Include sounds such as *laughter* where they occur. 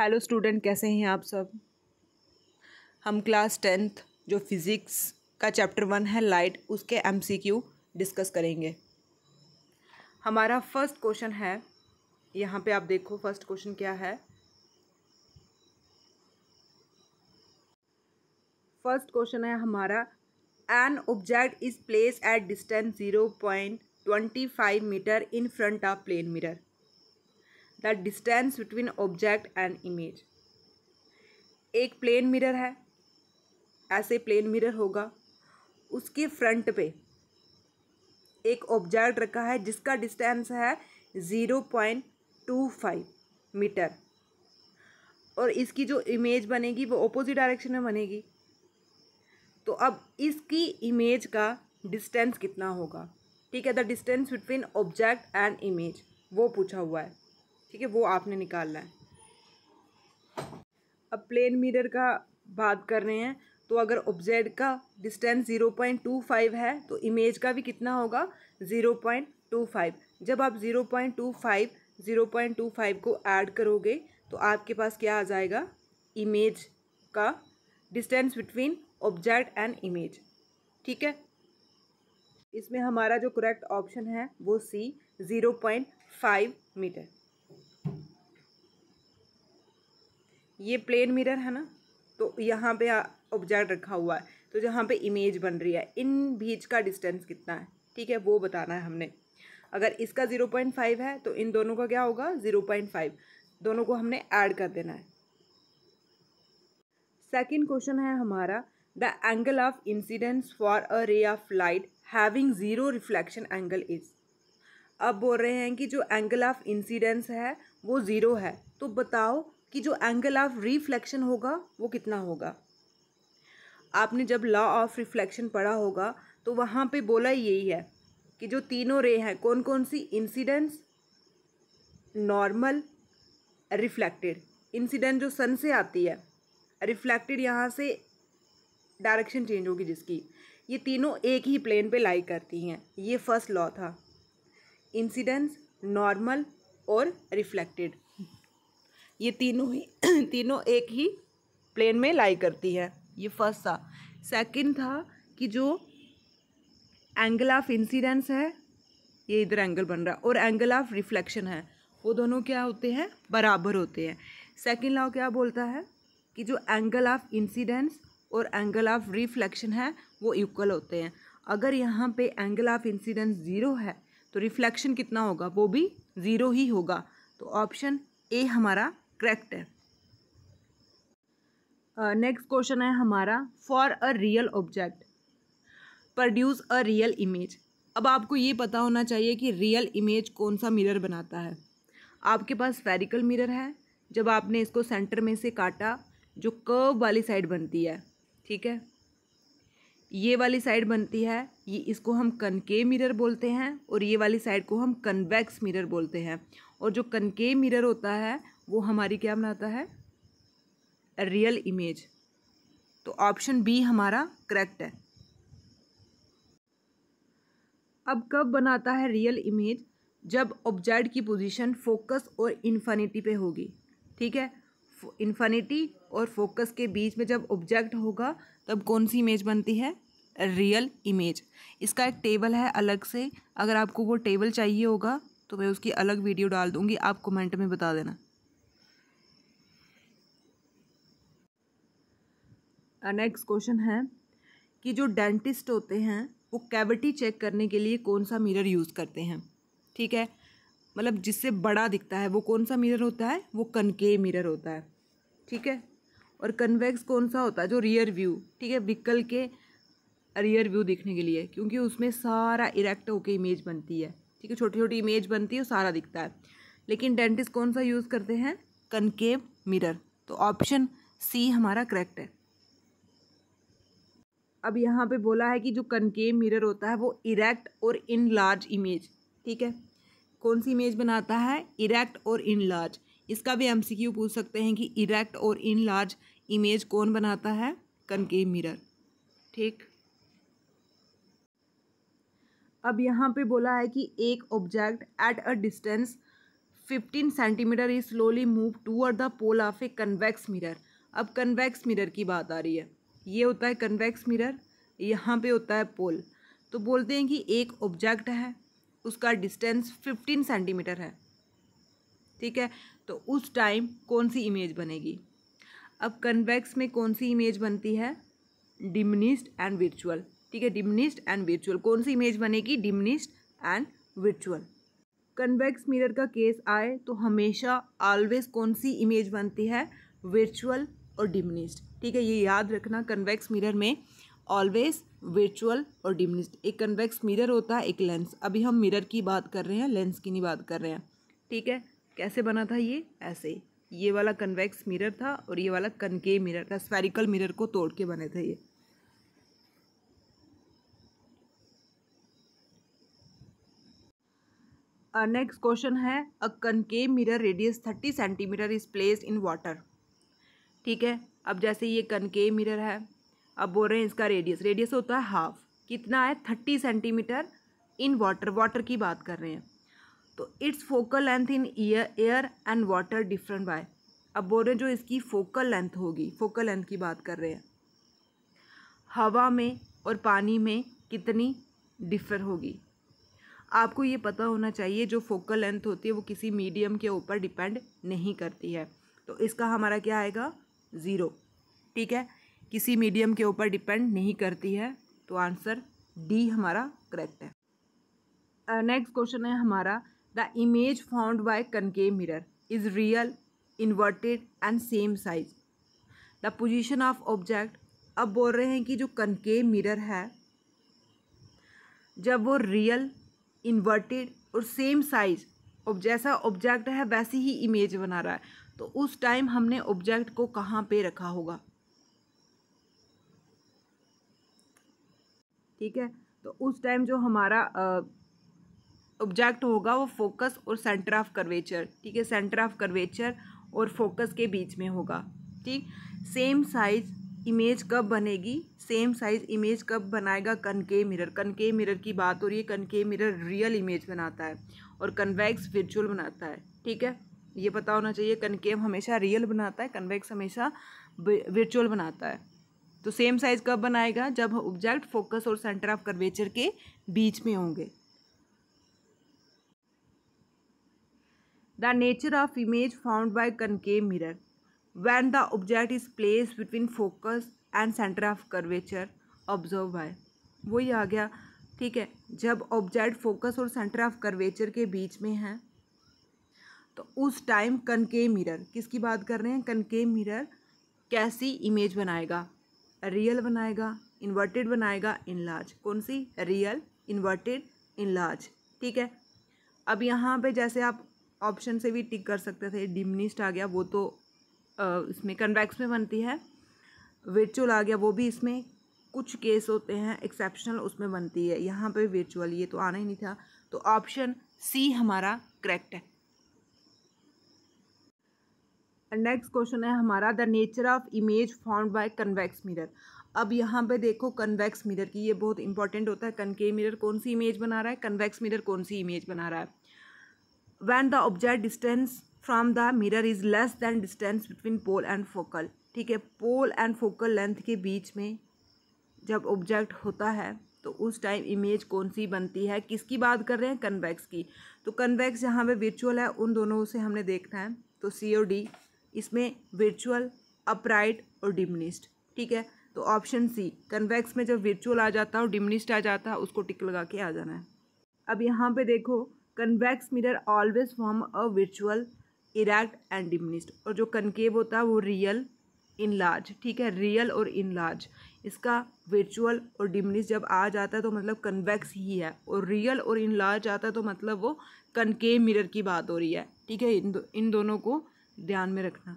hello student कैसे हैं आप सब हम क्लास टेंथ जो फिज़िक्स का चैप्टर वन है लाइट उसके एमसीक्यू डिस्कस करेंगे हमारा फर्स्ट क्वेश्चन है यहाँ पे आप देखो फर्स्ट क्वेश्चन क्या है फर्स्ट क्वेश्चन है हमारा an object is place at distance zero point twenty five metre in front of plane mirror the distance between object and image एक प्लेन मिरर है ऐसे प्लेन मिरर होगा उसके फ्रंट पे एक ऑब्जेक्ट रखा है जिसका डिस्टेंस है zero point two five metre और इसकी जो इमेज बनेगी वो ऑपोजिट डायरेक्शन में बनेगी तो अब इसकी इमेज का डिस्टेंस कितना होगा ठीक है the distance between object and image वो पूछा हुआ है ठीक है वो आपने निकालना है अब प्लेन मिरर का बात कर रहे हैं तो अगर ऑब्जेक्ट का distance zero point two five है तो इमेज का भी कितना होगा ज़ीरो पॉइंट टू फाइव जब आप zero point two five zero point two five को ऐड करोगे तो आपके पास क्या आ जाएगा इमेज का distance between object and image ठीक है इसमें हमारा जो करेक्ट ऑप्शन है वो C zero point five metre ये प्लेन मिरर है ना तो यहाँ पे ऑब्जेक्ट रखा हुआ है तो जहाँ पे इमेज बन रही है इन बीच का डिस्टेंस कितना है ठीक है वो बताना है हमने अगर इसका ज़ीरो पॉइंट फाइव है तो इन दोनों का क्या होगा ज़ीरो पॉइंट फाइव दोनों को हमने ऐड कर देना है सेकेंड क्वेश्चन है हमारा the angle of incidence for a ray of light having zero reflection angle is अब बोल रहे हैं कि जो एंगल ऑफ इंसिडेंस है वो ज़ीरो है तो बताओ कि जो एंगल ऑफ रिफ्लेक्शन होगा वो कितना होगा आपने जब लॉ ऑफ रिफ्लेक्शन पढ़ा होगा तो वहाँ पे बोला यही है कि जो तीनों रे हैं कौन कौन सी इंसिडेंस नॉर्मल रिफ्लेक्टेड इंसिडेंट जो सन से आती है रिफ्लेक्टेड यहाँ से डायरेक्शन चेंज होगी जिसकी ये तीनों एक ही प्लेन पे लाई करती हैं ये फर्स्ट लॉ था इंसिडेंस नॉर्मल और रिफ्लेक्टेड ये तीनों ही *clears throat* तीनों एक ही प्लेन में लाई करती है ये फर्स्ट था सेकंड था कि जो एंगल ऑफ इंसिडेंस है ये इधर एंगल बन रहा है और एंगल ऑफ रिफ्लेक्शन है वो दोनों क्या होते हैं बराबर होते हैं सेकंड लॉ क्या बोलता है कि जो एंगल ऑफ इंसिडेंस और एंगल ऑफ रिफ्लेक्शन है वो इक्वल होते हैं अगर यहाँ पे एंगल ऑफ इंसिडेंस ज़ीरो है तो रिफ्लेक्शन कितना होगा वो भी ज़ीरो ही होगा तो ऑप्शन ए हमारा करेक्ट है नेक्स्ट uh, क्वेश्चन है हमारा for a real object produce a real image अब आपको ये पता होना चाहिए कि रियल इमेज कौन सा मिरर बनाता है आपके पास फेरिकल मिरर है जब आपने इसको सेंटर में से काटा जो कर्व वाली साइड बनती है ठीक है ये वाली साइड बनती है ये इसको हम कनके मिरर बोलते हैं और ये वाली साइड को हम कन्वेक्स मिरर बोलते हैं और जो कनके मिरर होता है वो हमारी क्या बनाता है रियल इमेज तो ऑप्शन बी हमारा करेक्ट है अब कब बनाता है रियल इमेज जब ऑब्जेक्ट की पोजीशन फोकस और इन्फिनिटी पे होगी ठीक है इन्फिनिटी और फोकस के बीच में जब ऑब्जेक्ट होगा तब कौन सी इमेज बनती है रियल इमेज इसका एक टेबल है अलग से अगर आपको वो टेबल चाहिए होगा तो मैं उसकी अलग वीडियो डाल दूँगी आप कमेंट में बता देना नेक्स्ट क्वेश्चन है कि जो डेंटिस्ट होते हैं वो कैविटी चेक करने के लिए कौन सा मिरर यूज़ करते हैं ठीक है मतलब जिससे बड़ा दिखता है वो कौन सा मिरर होता है वो कनके मिरर होता है ठीक है और कन्वेक्स कौन सा होता है जो रियर व्यू ठीक है विकल के रियर व्यू देखने के लिए क्योंकि उसमें सारा इरेक्ट होकर इमेज बनती है ठीक है छोटी छोटी इमेज बनती है सारा दिखता है लेकिन डेंटिस्ट कौन सा यूज़ करते हैं कनकेव मिरर तो ऑप्शन सी हमारा करेक्ट है अब यहाँ पे बोला है कि जो कनकेव मिरर होता है वो इरेक्ट और इन लार्ज इमेज ठीक है कौन सी इमेज बनाता है इरेक्ट और इन लार्ज इसका भी एम पूछ सकते हैं कि इरेक्ट और इन लार्ज इमेज कौन बनाता है कनकेव मिरर ठीक अब यहाँ पे बोला है कि एक object at a distance fifteen centimetre is slowly move toward the pole of a convex mirror अब कन्वेक्स मिरर की बात आ रही है ये होता है कन्वेक्स मिरर यहाँ पे होता है पोल तो बोलते हैं कि एक ऑब्जेक्ट है उसका डिस्टेंस फिफ्टीन सेंटीमीटर है ठीक है तो उस टाइम कौन सी इमेज बनेगी अब कन्वेक्स में कौन सी इमेज बनती है डिमनिस्ड एंड विचुअल ठीक है डिमनिस्ड एंड विचुअल कौन सी इमेज बनेगी डिमनिस्ड एंड विचुअल कन्वेक्स मिरर का केस आए तो हमेशा ऑलवेज कौन सी इमेज बनती है वर्चुअल और डिमिनिस्ड ठीक है ये याद रखना कन्वेक्स मिरर में ऑलवेज वर्चुअल और डिमिनिस्ड एक कन्वेक्स मिरर होता है एक लेंस अभी हम मिरर की बात कर रहे हैं लेंस की नहीं बात कर रहे हैं ठीक है कैसे बना था ये ऐसे ये वाला कन्वेक्स मिरर था और ये वाला कनके मिरर था स्पेरिकल मिरर को तोड़ के बने थे ये नेक्स्ट क्वेश्चन है a concave mirror radius thirty centimetre is placed in water ठीक है अब जैसे ये कनके मिरर है अब बोल रहे हैं इसका रेडियस रेडियस होता है हाफ कितना है thirty centimetre in water water की बात कर रहे हैं तो it's focal length in ear air and water different by अब बोल रहे हैं जो इसकी फोकल लेंथ होगी फोकल लेंथ की बात कर रहे हैं हवा में और पानी में कितनी डिफर होगी आपको ये पता होना चाहिए जो फोकल लेंथ होती है वो किसी मीडियम के ऊपर डिपेंड नहीं करती है तो इसका हमारा क्या आएगा ज़ीरो ठीक है किसी मीडियम के ऊपर डिपेंड नहीं करती है तो आंसर डी हमारा करेक्ट है नेक्स्ट uh, क्वेश्चन है हमारा the image found by concave mirror is real inverted and same size the position of object अब बोल रहे हैं कि जो कनकेव मिरर है जब वो रियल इन्वर्टेड और सेम साइज जैसा ऑब्जेक्ट है वैसी ही इमेज बना रहा है तो उस टाइम हमने ऑब्जेक्ट को कहाँ पे रखा होगा ठीक है तो उस टाइम जो हमारा ऑब्जेक्ट होगा वो फोकस और सेंटर ऑफ करवेचर ठीक है सेंटर ऑफ करवेचर और फोकस के बीच में होगा ठीक सेम साइज इमेज कब बनेगी सेम साइज इमेज कब बनाएगा कनके मिरर कनके मिरर की बात हो रही है कनके मिरर रियल इमेज बनाता है और कन्वेक्स वर्चुअल बनाता है ठीक है ये पता होना चाहिए कनकेव हमेशा रियल बनाता है कन्वेक्स हमेशा वर्चुअल बनाता है तो सेम साइज कब बनाएगा जब ऑब्जेक्ट फोकस और सेंटर ऑफ कर्वेचर के बीच में होंगे the nature of image found by concave mirror when the object is place between focus and centre of curvature observe by वही आ गया ठीक है जब ऑब्जेक्ट फोकस और सेंटर ऑफ कर्वेचर के बीच में है तो उस टाइम कनके मिरर किसकी बात कर रहे हैं कनके मिरर कैसी इमेज बनाएगा रियल बनाएगा इन्वर्टेड बनाएगा इन लार्ज कौन सी रियल इन्वर्टेड इन लार्ज ठीक है अब यहाँ पे जैसे आप ऑप्शन से भी टिक कर सकते थे डिमनिस्ट आ गया वो तो आ, इसमें कन्वैक्स में बनती है वर्चुअल आ गया वो भी इसमें कुछ केस होते हैं एक्सेप्शनल उसमें बनती है यहाँ पे वर्चुअल ये तो आना ही नहीं था तो ऑप्शन सी हमारा करेक्ट है नेक्स्ट क्वेश्चन है हमारा the nature of image form by convex mirror अब यहाँ पे देखो कन्वेक्स मिरर की ये बहुत इंपॉर्टेंट होता है कनके मिरर कौन सी इमेज बना रहा है कन्वेक्स मिरर कौन सी इमेज बना रहा है when the object distance from the mirror is less than distance between pole and focal ठीक है पोल एंड फोकल लेंथ के बीच में जब ऑब्जेक्ट होता है तो उस टाइम इमेज कौन सी बनती है किसकी बात कर रहे हैं कन्वेक्स की तो कन्वेक्स जहाँ पे वर्चुअल है उन दोनों से हमने देखना है तो सी ओ डी इसमें वर्चुअल अपराइट और डिमनिस्ट ठीक है तो ऑप्शन सी कन्वेक्स में जब वर्चुअल आ जाता है और डिमनिस्ट आ जाता है उसको टिक लगा के आ जाना है अब यहाँ पे देखो convex mirror always form a virtual erect and diminished और जो कनकेव होता है वो रियल इन लार्ज ठीक है रियल और इन लार्ज इसका वर्चुअल और डिमनिस्ट जब आ जाता है तो मतलब कन्वेक्स ही है और रियल और इन लार्ज आता है तो मतलब वो कनकेव मिरर की बात हो रही है ठीक है इन दो, इन दोनों को ध्यान में रखना